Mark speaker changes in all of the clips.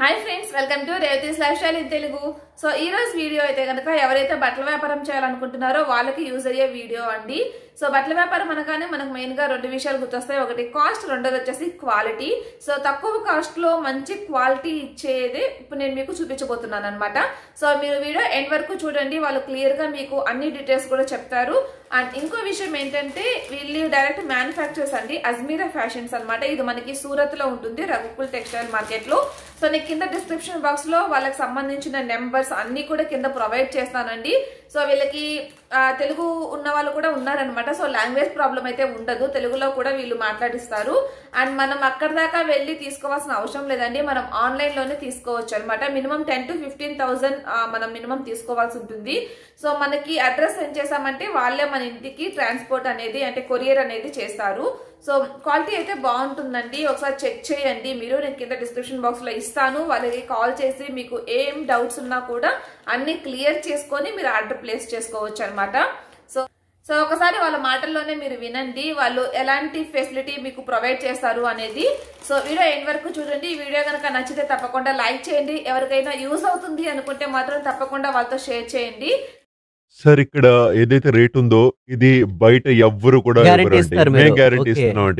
Speaker 1: Hi friends welcome to Revathi's life style in Telugu so ఈ రోజు video అయితే కనుక ఎవరైతే బట్టల వ్యాపారం చేయాలనుకుంటున్నారో వాళ్ళకి యూజ్ అయ్యే వీడియో అండి సో బట్టల వ్యాపారం అనగానే మనకు మెయిన్గా రెండు విషయాలు గుర్తొస్తాయి ఒకటి కాస్ట్ రెండోది వచ్చేసి క్వాలిటీ సో తక్కువ కాస్ట్లో మంచి క్వాలిటీ ఇచ్చేది ఇప్పుడు నేను మీకు చూపించబోతున్నాను అనమాట సో మీరు వీడియో ఎండ్ వరకు చూడండి వాళ్ళు క్లియర్గా మీకు అన్ని డీటెయిల్స్ కూడా చెప్తారు అండ్ ఇంకో విషయం ఏంటంటే వీళ్ళు డైరెక్ట్ మ్యానుఫ్యాక్చర్స్ అండి అజ్మీరా ఫ్యాషన్స్ అనమాట ఇది మనకి సూరత్ లో ఉంటుంది రఘుకుల్ టెక్స్టైల్ మార్కెట్ లో సో నీ కింద డిస్క్రిప్షన్ బాక్స్ లో వాళ్ళకి సంబంధించిన నెంబర్స్ సర్వీసెస్ అన్ని కూడా కింద ప్రొవైడ్ చేస్తానండి సో వీళ్ళకి తెలుగు ఉన్న వాళ్ళు కూడా ఉన్నారనమాట సో లాంగ్వేజ్ ప్రాబ్లం అయితే ఉండదు తెలుగులో కూడా వీళ్ళు మాట్లాడిస్తారు అండ్ మనం అక్కడ దాకా వెళ్ళి తీసుకోవాల్సిన అవసరం లేదండి మనం ఆన్లైన్లోనే తీసుకోవచ్చు అనమాట minimum ten to fifteen thousand మనం మినిమం తీసుకోవాల్సి ఉంటుంది సో మనకి అడ్రస్ సెండ్ చేసామంటే వాళ్ళే మన ఇంటికి ట్రాన్స్పోర్ట్ అనేది అంటే కొరియర్ అనేది చేస్తారు సో క్వాలిటీ అయితే బాగుంటుందండి ఒకసారి చెక్ చేయండి మీరు నేను కింద డిస్క్రిప్షన్ బాక్స్లో ఇస్తాను వాళ్ళకి కాల్ చేసి మీకు ఏం డౌట్స్ ఉన్నా కూడా అన్ని క్లియర్ చేసుకొని మీరు ఆర్డర్ ప్లేస్ చేసుకోవచ్చు అనమాట సో సో ఒకసారి వాళ్ళ మాటల్లోనే మీరు వినండి వాళ్ళు ఎలాంటి ఫెసిలిటీ మీకు ప్రొవైడ్ చేస్తారు అనేది సో వీడియో ఎన్ వరకు చూడండి ఈ వీడియో కనుక నచ్చితే తప్పకుండా లైక్ చేయండి ఎవరికైనా యూజ్ అవుతుంది అనుకుంటే మాత్రం తప్పకుండా వాళ్ళతో షేర్ చేయండి
Speaker 2: సార్ ఇక్కడ ఏదైతే రేట్ ఉందో ఇది బయట ఎవ్వరు కూడా మేము గ్యారంటీ ఇస్తున్నాం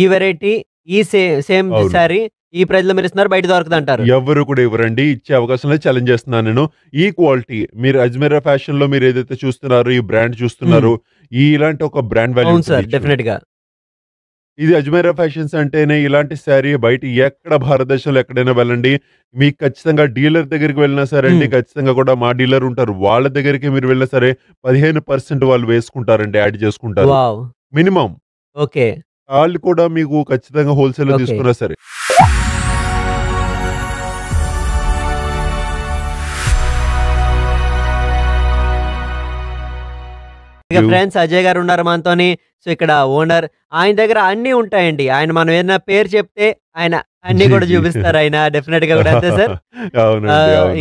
Speaker 3: ఈ వెరైటీ ఈ సేమ్ సారీ ఈ ప్రైజ్లో మీరు
Speaker 2: ఇస్తున్నారు బయట దొరకదు అంటారు ఎవ్వరు కూడా ఇవ్వరండి ఇచ్చే అవకాశం లేదు ఛాలెంజ్ చేస్తున్నాను నేను ఈ క్వాలిటీ మీరు అజ్మీరా ఫ్యాషన్ లో మీరు ఏదైతే చూస్తున్నారు ఈ బ్రాండ్ చూస్తున్నారు hmm. ఈ ఇలాంటి ఒక బ్రాండ్ వాల్యూ సార్ డెఫినెట్ గా ఇది అజ్మేరా ఫ్యాషన్స్ అంటేనే ఇలాంటి శారీ బయట ఎక్కడ భారతదేశంలో ఎక్కడైనా వెళ్ళండి మీకు ఖచ్చితంగా డీలర్ దగ్గరికి వెళ్ళినా సరే అండి ఖచ్చితంగా కూడా మా డీలర్ ఉంటారు వాళ్ళ దగ్గరికి మీరు వెళ్ళినా సరే పదిహేను పర్సెంట్ వాళ్ళు వేసుకుంటారండి యాడ్ చేసుకుంటారు మినిమం ఓకే వాళ్ళు కూడా మీకు ఖచ్చితంగా హోల్సేల్ తీసుకున్నా సరే
Speaker 3: ఇక ఫ్రెండ్స్ అజయ్ గారు ఉన్నారు మనతోని సో ఇక్కడ ఓనర్ ఆయన దగ్గర అన్ని ఉంటాయండి ఆయన మనం ఏదైనా పేరు చెప్తే ఆయన అన్ని కూడా చూపిస్తారు ఆయన డెఫినెట్ గా కూడా అంతే సార్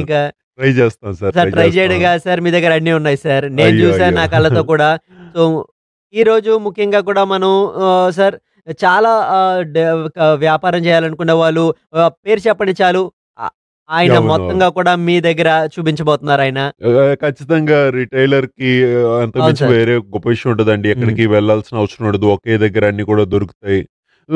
Speaker 3: ఇంకా ట్రై
Speaker 2: చేస్తాం సార్ సార్ ట్రై చేయడం కదా
Speaker 3: సార్ మీ దగ్గర అన్ని ఉన్నాయి సార్ నేను చూసాను నా కళ్ళతో కూడా సో ఈ రోజు ముఖ్యంగా కూడా మనం సార్ చాలా వ్యాపారం చేయాలనుకున్న వాళ్ళు పేరు చెప్పండి చాలు ఆయన మొత్తంగా కూడా మీ దగ్గర చూపించబోతున్నారు ఆయన.
Speaker 2: ఖచ్చితంగా రిటైలర్ కి అంత మంచి వేరే గొప్ప విషయం ఉండదండి ఎక్కడికి వెళ్ళాల్సిన అవసరం ఉండదు ఒకే దగ్గర అన్ని కూడా దొరుకుతాయి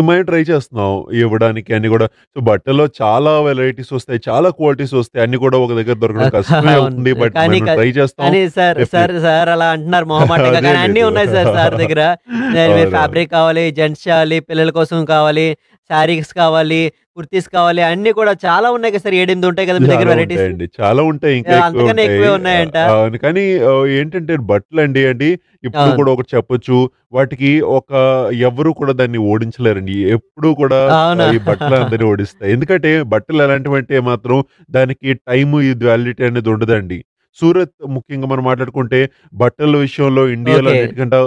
Speaker 2: మేము ట్రై చేస్తున్నాం ఇవ్వడానికి అన్ని కూడా సో బట్టలో చాలా వెరైటీస్ వస్తాయి చాలా క్వాలిటీస్ వస్తాయి అన్ని కూడా ఒక దగ్గర దొరకడం కష్టమే బట్ ట్రై చేస్తాం సార్ సార్
Speaker 3: సార్ అలా అంటున్నారు మొహమాటంగా అన్ని ఉన్నాయి సార్ సార్ దగ్గర ఫ్యాబ్రిక్ కావాలి జెంట్స్ కావాలి పిల్లల కోసం కావాలి శారీస్ కావాలి కుర్తీస్ కావాలి అన్ని కూడా చాలా ఉన్నాయి కదా సార్ ఏడెనిమిది ఉంటాయి కదా మీ దగ్గర వెరైటీస్ అండి
Speaker 2: చాలా ఉంటాయి ఇంకా అందుకనే ఎక్కువే ఉన్నాయంట కానీ ఏంటంటే బట్టలు అండి అండి ఇప్పుడు కూడా ఒకటి చెప్పొచ్చు వాటికి ఒక ఎవరు కూడా దాన్ని ఓడించలేరండి ఎప్పుడు కూడా ఈ బట్టలు అందరినీ ఓడిస్తాయి ఎందుకంటే బట్టలు ఎలాంటివి అంటే మాత్రం దానికి టైం ఇది వ్యాలిడిటీ అనేది ఉండదండి సూరత్ ముఖ్యంగా మనం మాట్లాడుకుంటే బట్టల విషయంలో ఇండియాలో అన్నిటికంటే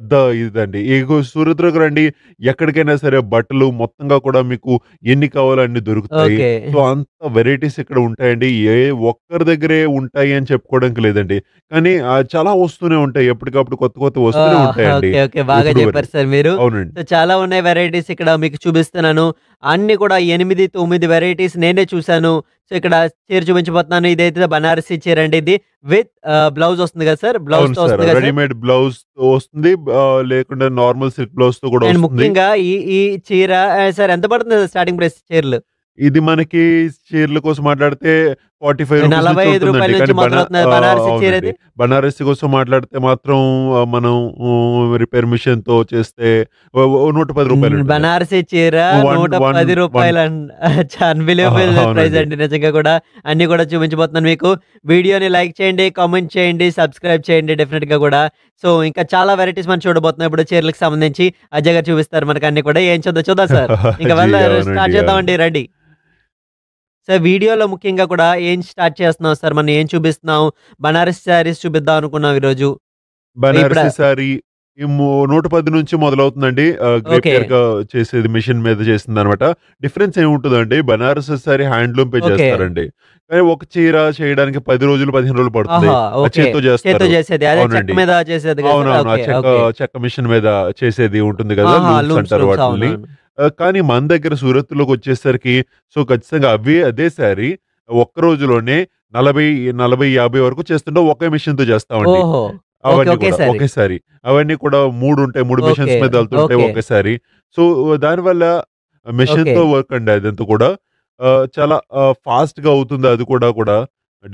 Speaker 2: పెద్ద ఇదండి ఇక సూరత్లోకి రండి ఎక్కడికైనా సరే బట్టలు మొత్తంగా కూడా మీకు ఎన్ని కావాలో అన్ని దొరుకుతాయి సో అంత వెరైటీస్ ఇక్కడ ఉంటాయండి ఏ ఒక్కరి దగ్గరే ఉంటాయి అని చెప్పుకోవడానికి లేదండి కానీ చాలా వస్తూనే ఉంటాయి ఎప్పటికప్పుడు కొత్త కొత్త వస్తూనే ఉంటాయండి బాగా చెప్పారు సార్ మీరు అవునండి
Speaker 3: చాలా ఉన్నాయి వెరైటీస్ ఇక్కడ మీకు చూపిస్తున్నాను అన్ని కూడా ఎనిమిది తొమ్మిది వెరైటీస్ నేనే చూశాను సో ఇక్కడ చీర చూపించబోతున్నాను ఇదైతే బనారసి చీర అండి ఇది విత్ బ్లౌజ్ వస్తుంది కదా సార్ బ్లౌజ్ రెడీమేడ్
Speaker 2: బ్లౌజ్ వస్తుంది లేకుండా నార్మల్ సిల్క్ బ్లౌజ్ తో కూడా ముఖ్యంగా ఈ ఈ చీర సార్ ఎంత పడుతుంది స్టార్టింగ్ ప్రైస్ చీరలు ఇది మనకి చీరల కోసం మాట్లాడితే ఫార్టీ ఫైవ్ నలభై ఐదు కోసం మాట్లాడితే మాత్రం మనం రిపేర్ మిషన్ తో చేస్తే నూట పది రూపాయలు
Speaker 3: బనారసి చీర నూట పది రూపాయలు అన్బిలీవబుల్ ప్రైస్ అండి నిజంగా కూడా అన్ని కూడా చూపించబోతున్నాను మీకు వీడియోని లైక్ చేయండి కామెంట్ చేయండి సబ్స్క్రైబ్ చేయండి డెఫినెట్ గా కూడా సో ఇంకా చాలా వెరైటీస్ మనం చూడబోతున్నాం ఇప్పుడు చీరలకు సంబంధించి అజయ్ గారు చూపిస్తారు మనకు అన్ని కూడా ఏం చూద్దాం చూద్దాం సార్ ఇంకా వెళ్ళారు స్టార్ట్ చేద్దామండి రెడీ సో వీడియోలో ముఖ్యంగా కూడా ఏం స్టార్ట్ చేస్తున్నావు సార్ మనం ఏం చూపిస్తున్నావు బనారస్ శారీస్ చూపిద్దాం అనుకున్నాం ఈరోజు బనారస్
Speaker 2: శారీ నూట పది నుంచి మొదలవుతుందండి చేసేది మిషన్ మీద చేసింది అనమాట డిఫరెన్స్ ఉంటుందండి బనారస్ సారీ హ్యాండ్లూమ్ పే చేస్తారండి కానీ ఒక చీర చేయడానికి పది రోజులు పదిహేను రోజులు పడుతుంది చెక్క చెక్క మిషన్ మీద చేసేది ఉంటుంది కదా అంటారు వాటిని కానీ మన దగ్గర సూరత్లోకి వచ్చేసరికి సో ఖచ్చితంగా అవి అదే శారీ ఒక్క రోజులోనే నలభై నలభై యాభై వరకు చేస్తుంటే ఒకే తో చేస్తామండి అవన్నీ కూడా ఒకేసారి అవన్నీ కూడా మూడు ఉంటాయి మూడు మిషన్స్ మీద వెళ్తుంటాయి ఒకేసారి సో దానివల్ల తో వర్క్ అండి అదంతా కూడా చాలా ఫాస్ట్ గా అవుతుంది అది కూడా కూడా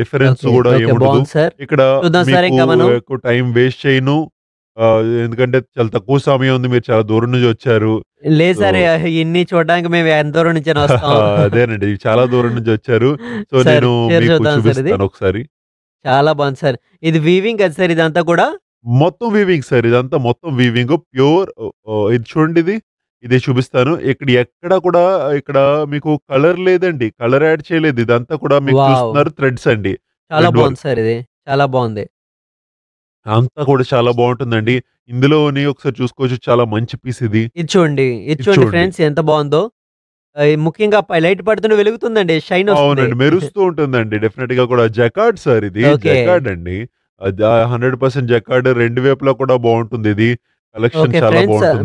Speaker 2: డిఫరెన్స్ కూడా ఏముండదు ఇక్కడ ఎక్కువ టైం వేస్ట్ చేయను ఎందుకంటే చాలా తక్కువ సమయం ఉంది మీరు చాలా దూరం నుంచి వచ్చారు లేదు
Speaker 3: ఇన్ని చూడడానికి మేము ఎంత దూరం నుంచి అదేనండి
Speaker 2: చాలా దూరం నుంచి వచ్చారు సో నేను ఒకసారి
Speaker 3: చాలా బాగుంది సార్
Speaker 2: ఇది వీవింగ్ కదా సార్ ఇదంతా కూడా మొత్తం వీవింగ్ సార్ ఇదంతా మొత్తం వీవింగ్ ప్యూర్ ఇది చూడండి ఇది ఇది చూపిస్తాను ఇక్కడ ఎక్కడ కూడా ఇక్కడ మీకు కలర్ లేదండి కలర్ యాడ్ చేయలేదు ఇదంతా కూడా మీకు చూస్తున్నారు థ్రెడ్స్ అండి చాలా బాగుంది సార్ ఇది చాలా బాగుంది అంతా కూడా చాలా బాగుంటుందండి ఇందులోని ఒకసారి చూసుకోవచ్చు చాలా మంచి పీస్ ఇది
Speaker 3: ఇచ్చోండి ఇచ్చోండి ఫ్రెండ్స్ ఎంత బాగుందో ముఖ్యంగా పై లైట్ పడుతున్న వెలుగుతుందండి షైన్ అవునండి మెరుస్తూ
Speaker 2: ఉంటుందండి డెఫినెట్ గా కూడా జకార్డ్ సార్ ఇది జకార్డ్ అండి హండ్రెడ్ పర్సెంట్ జకార్డ్ రెండు వైపులా కూడా బాగుంటుంది ఇది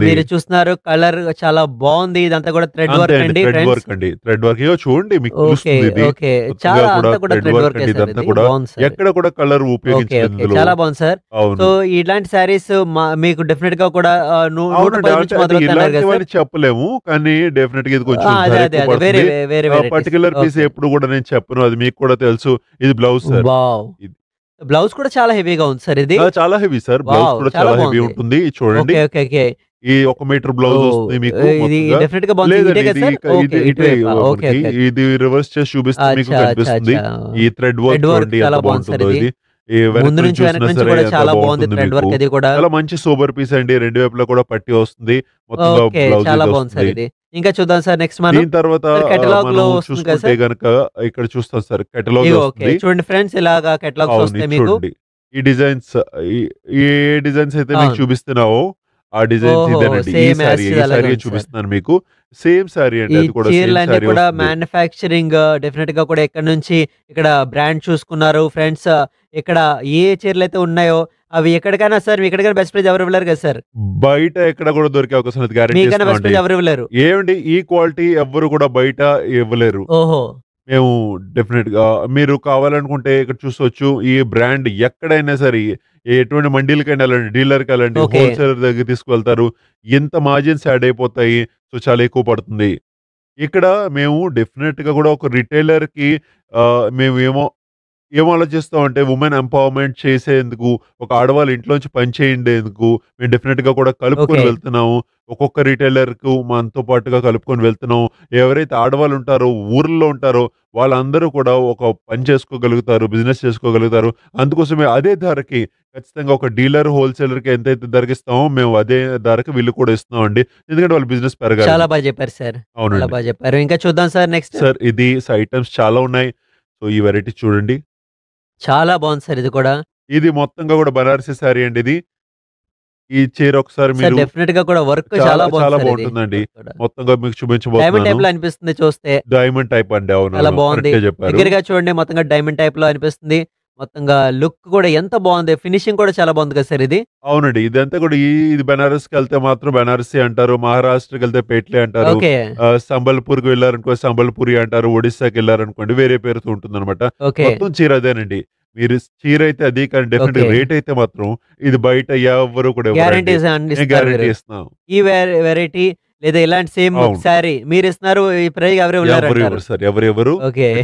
Speaker 2: మీరు
Speaker 3: చూస్తున్నారు కలర్ చాలా బాగుంది ఇదంతా కూడా థ్రెడ్ వర్క్ అండి థ్రెడ్ వర్క్
Speaker 2: అండి థ్రెడ్ వర్క్ ఇయో చూడండి మీకు ఓకే ఓకే చాలా కూడా అంతా కూడా థ్రెడ్ వర్క్ కూడా ఎక్కడ కూడా కలర్ చాలా
Speaker 3: బాగుంది సార్ సో ఇలాంటి శారీస్ మీకు డెఫినెట్ గా కూడా నూట పది నుంచి కదా సార్
Speaker 2: చెప్పలేము కానీ డెఫినెట్ గా ఇది కొంచెం అదే అదే వేరే వేరే పీస్ ఎప్పుడు కూడా నేను చెప్పను అది మీకు కూడా తెలుసు ఇది బ్లౌజ్ సార్ బ్లౌజ్
Speaker 3: కూడా చాలా హెవీగా ఉంది సార్ ఇది
Speaker 2: చాలా హెవీ సార్ బ్లౌజ్ కూడా చాలా హెవీ ఉంటుంది చూడండి ఓకే ఓకే ఈ ఒక మీటర్ బ్లౌజ్ వస్తుంది మీకు ఇది డెఫినెట్ గా బాగుంది ఇది రివర్స్ చేసి చూపిస్తుంది మీకు కనిపిస్తుంది ఈ థ్రెడ్ వర్క్ చూడండి ఎలా బాగుంటుందో ఇది ముందు నుంచి వెనక నుంచి కూడా చాలా బాగుంది థ్రెడ్ వర్క్ అది కూడా చాలా మంచి సూపర్ పీస్ అండి రెండు వైపులా కూడా పట్టి వస్తుంది మొత్తం చాలా బాగుంది సార్ ఇది
Speaker 3: ఇంకా చూద్దాం సార్ నెక్స్ట్ మనం తర్వాత కెటలాగ్ లో వస్తుంది
Speaker 2: గనక ఇక్కడ చూస్తాం సార్ కేటలాగ్ చూడండి ఫ్రెండ్స్ ఇలాగా కెటలాగ్ వస్తే మీకు ఈ డిజైన్స్ ఏ డిజైన్స్ అయితే మీకు చూపిస్తున్నావో ఆ డిజైన్స్ ఇదేనండి ఈ సారీ ఈ సారీ చూపిస్తున్నాను మీకు సేమ్ సారీ అండి అది కూడా చీరలన్నీ కూడా
Speaker 3: మ్యానుఫ్యాక్చరింగ్ డెఫినెట్ గా కూడా ఇక్కడ నుంచి ఇక్కడ బ్రాండ్ చూసుకున్నారు ఫ్రెండ్స్ ఇక్కడ ఏ చీరలు అయితే ఉన్నాయో అవి ఎక్కడికైనా సార్ ఎక్కడికైనా బెస్ట్ ప్రైజ్ ఎవరు ఇవ్వలేరు కదా సార్
Speaker 2: బయట ఎక్కడ కూడా దొరికే అవకాశం లేదు మీకైనా బెస్ట్ ప్రైజ్ ఎవరు ఇవ్వలేరు ఏమండి ఈ క్వాలిటీ ఎవరు కూడా బయట ఇవ్వలేరు ఓహో మేము డెఫినెట్ గా మీరు కావాలనుకుంటే ఇక్కడ చూసొచ్చు ఈ బ్రాండ్ ఎక్కడైనా సరే ఎటువంటి మండీలకైనా వెళ్ళండి డీలర్కి వెళ్ళండి హోల్సేలర్ దగ్గర తీసుకువెళ్తారు ఎంత మార్జిన్స్ యాడ్ అయిపోతాయి సో చాలా ఎక్కువ పడుతుంది ఇక్కడ మేము డెఫినెట్ గా కూడా ఒక రిటైలర్ మేము మేమేమో ఏం అంటే ఉమెన్ ఎంపవర్మెంట్ చేసేందుకు ఒక ఆడవాళ్ళు ఇంట్లోంచి పని చేయండేందుకు మేము డెఫినెట్ గా కూడా కలుపుకొని వెళ్తున్నాము ఒక్కొక్క రీటైలర్ కు మనతో పాటుగా కలుపుకొని వెళ్తున్నాం ఎవరైతే ఆడవాళ్ళు ఉంటారో ఊర్లో ఉంటారో వాళ్ళందరూ కూడా ఒక పని చేసుకోగలుగుతారు బిజినెస్ చేసుకోగలుగుతారు అందుకోసమే అదే ధరకి ఖచ్చితంగా ఒక డీలర్ హోల్సేలర్కి ఎంతైతే ధరకి ఇస్తామో మేము అదే ధరకి వీళ్ళు కూడా ఇస్తున్నాం అండి ఎందుకంటే వాళ్ళు బిజినెస్ పెరగాలి చాలా బాగా చెప్పారు సార్ అవును బాగా చెప్పారు ఇంకా చూద్దాం సార్ నెక్స్ట్ సార్ ఇది ఐటమ్స్ చాలా ఉన్నాయి సో ఈ వెరైటీ చూడండి చాలా బాగుంది సార్ ఇది కూడా ఇది మొత్తంగా కూడా బనారసి సారీ అండి ఇది ఈ చీర ఒకసారి మీరు డెఫినెట్ గా కూడా వర్క్ చాలా చాలా బాగుంటుందండి మొత్తంగా మీకు చూపించబోతున్నాను డైమండ్ టైప్ లో అనిపిస్తుంది చూస్తే డైమండ్ టైప్ అండి అవును చాలా బాగుంది దగ్గరగా
Speaker 3: చూడండి మొత్తంగా డైమండ్ టైప్ లో అనిపిస్తుంది మొత్తంగా లుక్ కూడా ఎంత బాగుంది ఫినిషింగ్ కూడా చాలా బాగుంది కదా సార్ ఇది
Speaker 2: అవునండి ఇదంతా కూడా ఈ ఇది బెనారస్ కి వెళ్తే మాత్రం బెనారసి అంటారు మహారాష్ట్రకి వెళ్తే పేట్లే అంటారు సంబల్పూర్ కి వెళ్ళారనుకో సంబల్పూరి అంటారు ఒడిశాకి వెళ్ళారనుకోండి వేరే పేరుతో ఉంటుంది అనమాట మొత్తం చీర అదేనండి మీరు చీర అయితే అది కానీ డెఫినెట్ రేట్ అయితే మాత్రం ఇది బయట ఎవరు కూడా గ్యారంటీ గ్యారంటీ ఇస్తున్నాం
Speaker 3: ఈ వెరైటీ లేదా ఇలాంటి సేమ్ సారీ మీరు ఇస్తున్నారు ఈ ప్రైజ్ ఎవరు ఎవరు సార్
Speaker 2: ఎవరెవరు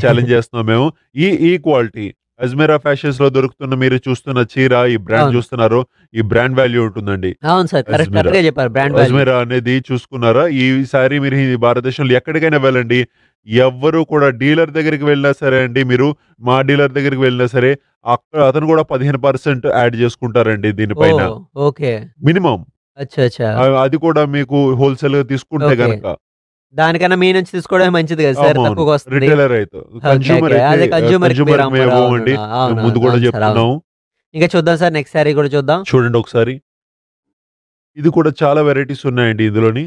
Speaker 2: ఛాలెంజ్ చేస్తున్నాం మేము ఈ ఈ క్వాలిటీ అజ్మీరా ఫ్యాషన్స్ లో దొరుకుతున్న మీరు చూస్తున్న చీర ఈ బ్రాండ్ చూస్తున్నారు ఈ బ్రాండ్ వాల్యూ ఉంటుందండి అవును అజ్మీరా. అనేది చూసుకున్నారా ఈ సారీ మీరు ఈ భారతదేశంలో ఎక్కడికైనా వెళ్ళండి ఎవ్వరు కూడా డీలర్ దగ్గరికి వెళ్ళినా సరే అండి మీరు మా డీలర్ దగ్గరికి వెళ్ళినా సరే అక్కడ అతను కూడా పదిహేను పర్సెంట్ యాడ్ చేసుకుంటారండి దీనిపైన మినిమం అది కూడా మీకు హోల్సేల్ గా తీసుకుంటే గనక కనుక
Speaker 3: దానికన్నా మీ నుంచి తీసుకోవడం మంచిది కదా సార్ తక్కువ రిటైలర్ అయితే కన్స్యూమర్ ముందు కూడా ఇంకా చూద్దాం సార్ నెక్స్ట్ సారీ కూడా చూద్దాం
Speaker 2: చూడండి ఒకసారి ఇది కూడా చాలా వెరైటీస్ ఉన్నాయండి ఇందులోని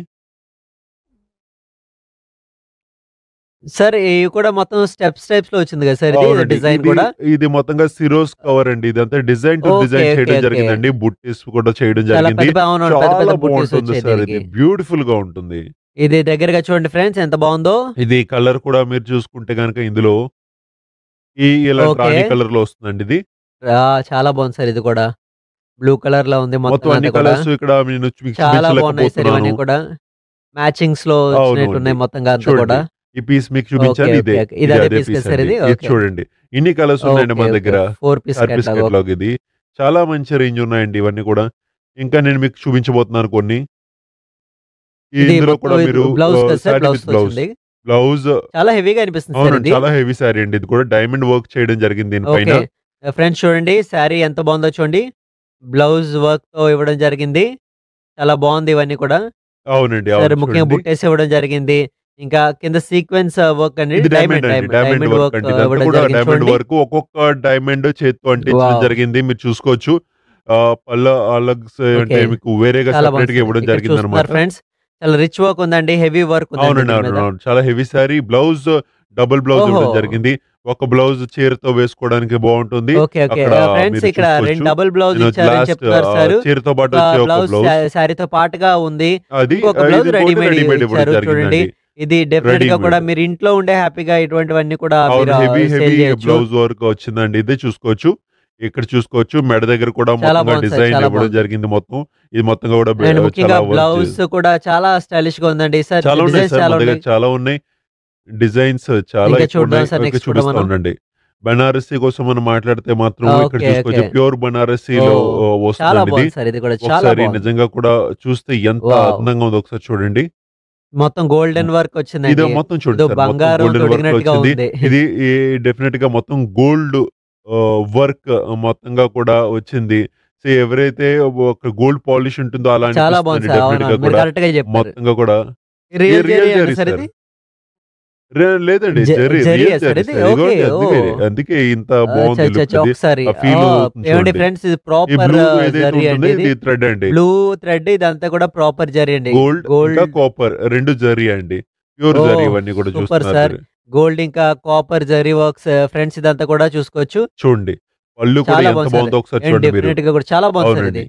Speaker 3: సార్ ఇవి కూడా మొత్తం స్టెప్స్ టైప్స్ లో వచ్చింది కదా సార్ డిజైన్ కూడా
Speaker 2: ఇది మొత్తంగా సిరోస్ కవర్ అండి ఇదంతా డిజైన్ టు డిజైన్ చేయడం జరిగిందండి బుట్టిస్ కూడా చేయడం జరిగింది చాలా బాగుంటుంది సార్ ఇది బ్యూటిఫుల్ గా ఉంటుంది
Speaker 3: ఇది దగ్గరగా చూడండి ఫ్రెండ్స్ ఎంత బాగుందో
Speaker 2: ఇది కలర్ కూడా మీరు చూసుకుంటే గనక ఇందులో ఈ కలర్ లో వస్తుందండి ఇది ఆ, చాలా బాగుంది సార్ ఇది కూడా బ్లూ కలర్ లో ఉంది మొత్తం అన్ని కలర్స్ ఇక్కడ చాలా బాగున్నాయి
Speaker 3: సార్ ఇవన్నీ కూడా మ్యాచింగ్స్ లో వచ్చినట్టు ఉన్నాయి మొత్తం అంతా కూడా ఈ పీస్ మీకు ఓకే చూపించాను ఇదే ఇది అదే పీస్ సార్ ఇది చూడండి ఇన్ని కలర్స్ ఉన్నాయండి మన దగ్గర ఫోర్ పీస్ సర్వీస్ కేటలాగ్
Speaker 2: ఇది చాలా మంచి రేంజ్ ఉన్నాయండి ఇవన్నీ కూడా ఇంకా నేను మీకు చూపించబోతున్నాను కొన్ని బ్లౌజ్ uh, uh, చాలా హెవీగా అనిపిస్తుంది చాలా హెవీ సారీ అండి ఇది కూడా డైమండ్ వర్క్ చేయడం జరిగింది దీనిపైన
Speaker 3: ఫ్రెండ్స్ uh, చూడండి శారీ ఎంత బాగుందో చూడండి బ్లౌజ్ వర్క్ తో ఇవ్వడం జరిగింది చాలా బాగుంది ఇవన్నీ కూడా
Speaker 2: అవునండి ముఖ్యంగా
Speaker 3: బుట్టేసి ఇవ్వడం జరిగింది ఇంకా కింద సీక్వెన్స్ వర్క్ అండి diamond diamond work
Speaker 2: diamond work ఒక్కొక్క డైమండ్ చేతితో అంటించడం జరిగింది మీరు చూసుకోవచ్చు పళ్ళ అలాగ్ అంటే మీకు వేరేగా సెపరేట్ గా ఇవ్వడం జరిగింది ఫ్రెండ్స్
Speaker 3: చాలా రిచ్ వర్క్ ఉందండి హెవీ వర్క్
Speaker 2: చాలా heavy sari blouse double blouse జరిగింది ఒక బ్లౌజ్ చీరతో వేసుకోవడానికి బాగుంటుంది ఇక్కడ రెండు డబుల్
Speaker 3: బ్లౌజ్ ఇచ్చారని చెప్తున్నారు సార్ చీరతో పాటు బ్లౌజ్ సారీతో పాటుగా ఉంది
Speaker 2: ఒక బ్లౌజ్ రెడీమేడ్ ఇచ్చారు చూడండి ఇది డెఫినెట్ గా కూడా
Speaker 3: మీరు ఇంట్లో ఉండే హ్యాపీగా ఇటువంటివన్నీ కూడా హెవీ బ్లౌజ్
Speaker 2: వర్క్ వచ్చిందండి ఇదే చూసుకోవచ్చు ఇక్కడ చూసుకోవచ్చు మెడ దగ్గర కూడా మొత్తంగా డిజైన్ ఇవ్వడం జరిగింది మొత్తం ఇది మొత్తంగా కూడా బ్లౌజ్
Speaker 3: కూడా చాలా స్టైలిష్ గా ఉందండి సార్ చాలా ఉన్నాయి సార్ దగ్గర
Speaker 2: చాలా ఉన్నాయి డిజైన్స్ చాలా చూపిస్తా ఉండండి బనారసి కోసం మనం మాట్లాడితే మాత్రం ఇక్కడ చూసుకోవచ్చు ప్యూర్ బనారసీలో వస్తుంది ఒకసారి నిజంగా కూడా చూస్తే ఎంత అందంగా ఉంది ఒకసారి చూడండి
Speaker 3: మొత్తం గోల్డెన్ వర్క్ వచ్చింది ఇది మొత్తం చూడండి బంగారం ఇది
Speaker 2: డెఫినెట్ గా మొత్తం గోల్డ్ వర్క్ మొత్తంగా కూడా వచ్చింది సో ఎవరైతే ఒక గోల్డ్ పాలిష్ ఉంటుందో అలాంటి చాలా బాగుంది మొత్తంగా కూడా లేదండి అందుకే ఇంత బాగుంది ఫ్రెండ్స్ ప్రాపర్ జరీ అండి ఇది థ్రెడ్ అండి బ్లూ
Speaker 3: థ్రెడ్ ఇదంతా కూడా ప్రాపర్ జరీ అండి గోల్డ్ గోల్డ్
Speaker 2: కాపర్ రెండు జరీ అండి ప్యూర్ జరీ ఇవన్నీ కూడా చూస్తున్నారు సార్.
Speaker 3: గోల్డ్ ఇంకా కాపర్ జరీ వర్క్స్ ఫ్రెండ్స్ ఇదంతా కూడా చూసుకోవచ్చు
Speaker 2: చూడండి కూడా చాలా బాగుంది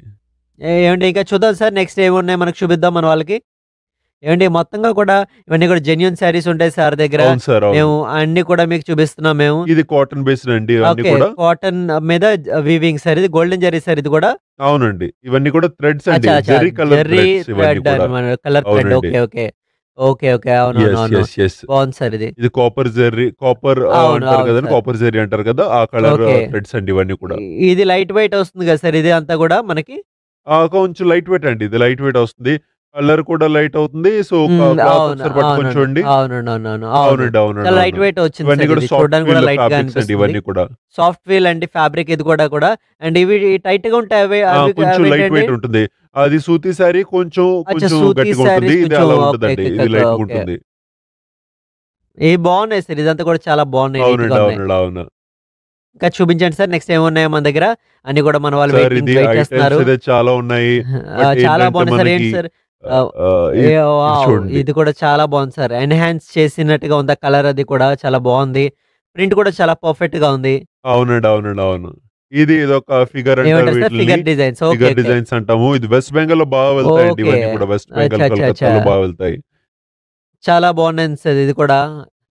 Speaker 3: ఏమండి ఇంకా చూద్దాం సార్ నెక్స్ట్ ఏమి ఉన్నాయి మనకు చూపిద్దాం మన వాళ్ళకి ఏమండి మొత్తంగా కూడా ఇవన్నీ కూడా జెన్యున్ శారీస్ ఉంటాయి సార్ దగ్గర మేము
Speaker 2: అన్ని కూడా మీకు చూపిస్తున్నాం మేము ఇది కాటన్ బేస్ అండి
Speaker 3: కాటన్ మీద వీవింగ్ సార్
Speaker 2: ఇది గోల్డెన్ జరీ సార్ ఇది కూడా అవునండి ఇవన్నీ కూడా threads colour thread okay
Speaker 3: okay okay. Okay. అవును అవునవునవును. సార్ ఇది.
Speaker 2: ఇది కాపర్ జెర్రీ కాపర్ అంటారు కదా కాపర్ జెర్రీ అంటారు కదా! ఆ కలర్ థ్రెడ్స్ అండి ఇవన్నీ కూడా.
Speaker 3: ఇది లైట్ వెయిట్ వస్తుంది కదా సార్ ఇది అంతా కూడా మనకి?
Speaker 2: కొంచెం లైట్ వెయిట్ అండి. ఇది లైట్ వెయిట్ వస్తుంది కలర్ కూడా లైట్ అవుతుంది సో పట్టుకొని చూడండి లైట్ వెయిట్ వచ్చింది చూడడానికి కూడా ఇవన్నీ కూడా
Speaker 3: సాఫ్ట్ వీల్ అండి ఫ్యాబ్రిక్ ఇది కూడా కూడా అండ్ ఇవి టైట్ గా ఉంటాయి కొంచెం లైట్ వెయిట్
Speaker 2: ఉంటుంది అది సూతి సారీ కొంచెం కొంచెం గట్టిగా ఉంటుంది ఇది అలా ఇది లైట్ ఉంటుంది
Speaker 3: ఏ బాగున్నాయి సార్ ఇదంతా కూడా చాలా బాగున్నాయి ఇంకా చూపించండి సార్ నెక్స్ట్ ఉన్నాయో మన దగ్గర అన్ని కూడా మన వాళ్ళు చేస్తున్నారు
Speaker 2: చాలా ఉన్నాయి చాలా బాగున్నాయి సార్ ఏంటి సార్ ఇది
Speaker 3: కూడా చాలా బాగుంది సార్ ఎన్హాన్స్ చేసినట్టుగా ఉంది కలర్ అది కూడా చాలా బాగుంది ప్రింట్ కూడా చాలా పర్ఫెక్ట్ గా ఉంది
Speaker 2: అవునండి అవునండి అవును ఇది ఒక ఫిగర్ ఫిగర్ డిజైన్స్ డిజైన్స్ అంటాము ఇది వెస్ట్ బెంగాల్ లో బాగా వెళ్తాయి వెస్ట్ బెంగాల్ బాగా వెళ్తాయి
Speaker 3: చాలా బాగున్నాయి సార్ ఇది కూడా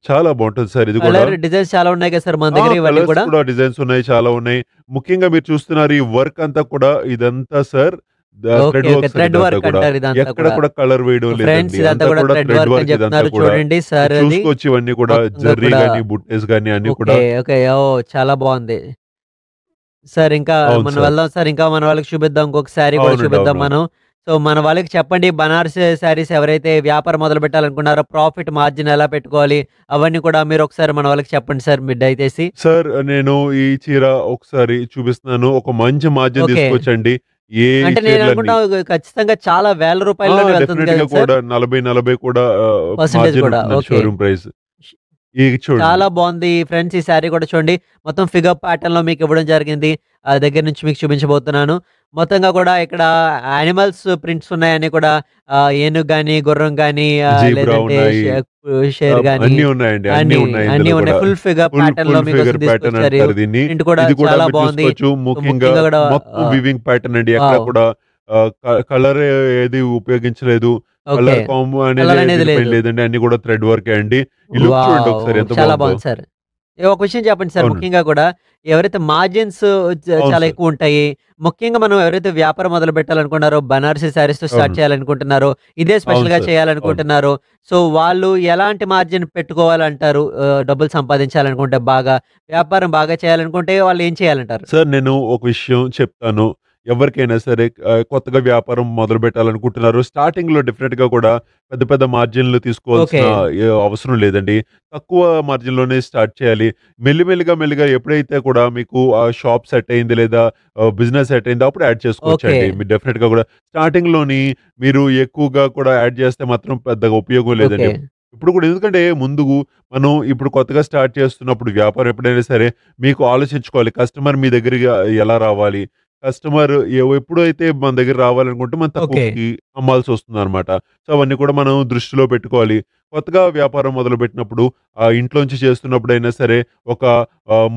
Speaker 2: చాలా బాగుంటుంది సార్ ఇది కూడా డిజైన్స్ చాలా
Speaker 3: ఉన్నాయి కదా సార్ మన దగ్గర ఇవన్నీ కూడా
Speaker 2: డిజైన్స్ ఉన్నాయి చాలా ఉన్నాయి ముఖ్యంగా మీరు చూస్తున్నారు ఈ వర్క్ అంతా కూడా ఇదంతా సార్ కలర్ వేయడం ఫ్రెండ్స్ కూడా చెప్తున్నారు చూడండి సార్ కూడా
Speaker 3: ఓకే ఓ చాలా బాగుంది సార్ ఇంకా మన వెళ్దాం సార్ ఇంకా మన వాళ్ళకి చూపిద్దాం ఇంకొక శారీ కూడా చూపిద్దాం మనం సో మన వాళ్ళకి చెప్పండి బనార్స్ శారీస్ ఎవరైతే వ్యాపారం మొదలు పెట్టాలనుకున్నారో ప్రాఫిట్ మార్జిన్ ఎలా పెట్టుకోవాలి అవన్నీ కూడా మీరు ఒకసారి
Speaker 2: మన వాళ్ళకి చెప్పండి సార్ మిడ్ అయితేసి సార్ నేను ఈ చీర ఒకసారి చూపిస్తున్నాను ఒక మంచి మార్జిన్ తీసుకొచ్చండి అంటే నేను అనుకుంటా
Speaker 3: ఖచ్చితంగా చాలా వేల రూపాయలు కూడా
Speaker 2: నలభై నలభై కూడా షోరూమ్ ప్రైస్ చాలా
Speaker 3: బాగుంది ఫ్రెండ్స్ ఈ శారీ కూడా చూడండి. మొత్తం ఫిగర్ లో మీకు ఇవ్వడం జరిగింది. ఆ దగ్గర నుంచి మీకు చూపించబోతున్నాను. మొత్తంగా కూడా ఇక్కడ యానిమల్స్ ప్రింట్స్ ఉన్నాయని కూడా ఏనుగు గాని, గుర్రం గాని లేదంటే ఉన్నాయి. షేర్ గాని అన్ని ఉన్నాయి ఫుల్ ఫిగర్ ప్యాటర్న్ లో మీకు కూడా చాలా బాగుంది.
Speaker 2: ముఖ్యంగా కూడా అండి. కూడా కలర్ ఏది ఉపయోగించలేదు కలర్ కాంబో అనేది లేదండి అన్ని కూడా థ్రెడ్ వర్క్ అండి చాలా బాగుంది సార్
Speaker 3: ఒక విషయం చెప్పండి సార్ ముఖ్యంగా కూడా ఎవరైతే మార్జిన్స్ చాలా ఎక్కువ ఉంటాయి ముఖ్యంగా మనం ఎవరైతే వ్యాపారం మొదలు పెట్టాలనుకుంటున్నారో బనారసి శారీస్ తో స్టార్ట్ చేయాలనుకుంటున్నారో ఇదే స్పెషల్ గా చేయాలనుకుంటున్నారో సో వాళ్ళు ఎలాంటి మార్జిన్ పెట్టుకోవాలంటారు డబ్బులు సంపాదించాలనుకుంటే బాగా వ్యాపారం బాగా చేయాలనుకుంటే వాళ్ళు ఏం చేయాలంటారు
Speaker 2: సార్ నేను ఒక విషయం చెప్తాను ఎవరికైనా సరే కొత్తగా వ్యాపారం మొదలు పెట్టాలనుకుంటున్నారు స్టార్టింగ్లో గా కూడా పెద్ద పెద్ద మార్జిన్లు తీసుకోవాల్సిన అవసరం లేదండి తక్కువ మార్జిన్లోనే స్టార్ట్ చేయాలి మెల్లిమెల్లిగా మెల్లిగా ఎప్పుడైతే కూడా మీకు ఆ షాప్ సెట్ అయింది లేదా బిజినెస్ సెట్ అయింది అప్పుడు యాడ్ చేసుకోవచ్చు అండి మీరు గా కూడా స్టార్టింగ్ లోని మీరు ఎక్కువగా కూడా యాడ్ చేస్తే మాత్రం పెద్దగా ఉపయోగం లేదండి ఇప్పుడు కూడా ఎందుకంటే ముందు మనం ఇప్పుడు కొత్తగా స్టార్ట్ చేస్తున్నప్పుడు వ్యాపారం ఎప్పుడైనా సరే మీకు ఆలోచించుకోవాలి కస్టమర్ మీ దగ్గరగా ఎలా రావాలి కస్టమర్ ఎప్పుడు ఎప్పుడైతే మన దగ్గర రావాలనుకుంటే మన తక్కువకి అమ్మాల్సి అనమాట సో, అవన్నీ కూడా మనం దృష్టిలో పెట్టుకోవాలి. కొత్తగా వ్యాపారం మొదలుపెట్టినప్పుడు ఆహ్, ఇంట్లోంచి చేస్తున్నప్పుడైనా సరే ఒక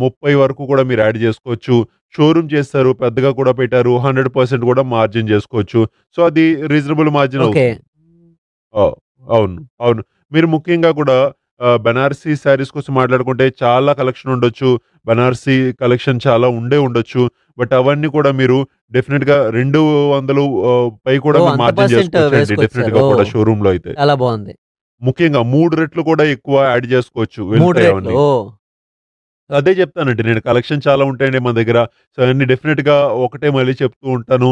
Speaker 2: ముప్పై వరకు కూడా మీరు యాడ్ చేసుకోవచ్చు షోరూమ్ చేస్తారు. పెద్దగా కూడా పెట్టారు. పర్సెంట్ కూడా మార్జిన్ చేసుకోవచ్చు సో, అది రీజనబుల్ మార్జిన్ అవును. అవును. మీరు ముఖ్యంగా కూడా బనారసీ శారీస్ కోసం మాట్లాడుకుంటే చాలా కలెక్షన్ ఉండొచ్చు బనారసీ కలెక్షన్ చాలా ఉండే ఉండొచ్చు బట్ అవన్నీ కూడా మీరు డెఫినెట్ గా రెండు వందలు పై కూడా మార్జిన్ చేసుకోవచ్చు డెఫినెట్ గా కూడా షోరూమ్ లో అయితే ముఖ్యంగా మూడు రెట్లు కూడా ఎక్కువ యాడ్ చేసుకోవచ్చు అదే చెప్తానండి నేను కలెక్షన్ చాలా ఉంటాయండి మన దగ్గర సో అన్ని డెఫినెట్గా ఒకటే మళ్ళీ చెప్తూ ఉంటాను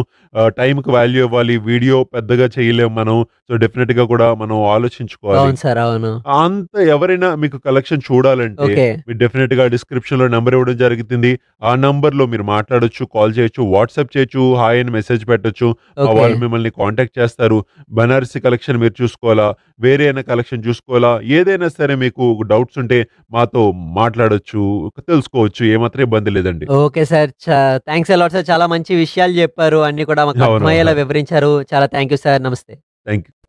Speaker 2: టైంకి వాల్యూ ఇవ్వాలి వీడియో పెద్దగా చేయలేము మనం సో డెఫినెట్గా కూడా మనం ఆలోచించుకోవాలి అంత ఎవరైనా మీకు కలెక్షన్ చూడాలంటే మీరు డెఫినెట్గా డిస్క్రిప్షన్లో నెంబర్ ఇవ్వడం జరుగుతుంది ఆ నెంబర్లో మీరు మాట్లాడొచ్చు కాల్ చేయొచ్చు వాట్సాప్ చేయొచ్చు హాయ్ అని మెసేజ్ పెట్టొచ్చు వాళ్ళు మిమ్మల్ని కాంటాక్ట్ చేస్తారు బనారసి కలెక్షన్ మీరు చూసుకోవాలా వేరే అయినా కలెక్షన్ చూసుకోవాలా ఏదైనా సరే మీకు డౌట్స్ ఉంటే మాతో మాట్లాడొచ్చు తెలుసుకోవచ్చు ఏమాత్రం ఇబ్బంది లేదండి
Speaker 3: ఓకే సార్ థ్యాంక్స్ సార్ చాలా మంచి విషయాలు చెప్పారు అన్ని కూడా మాకు అర్థమయ్యేలా వివరించారు చాలా thank you sir namaste thank you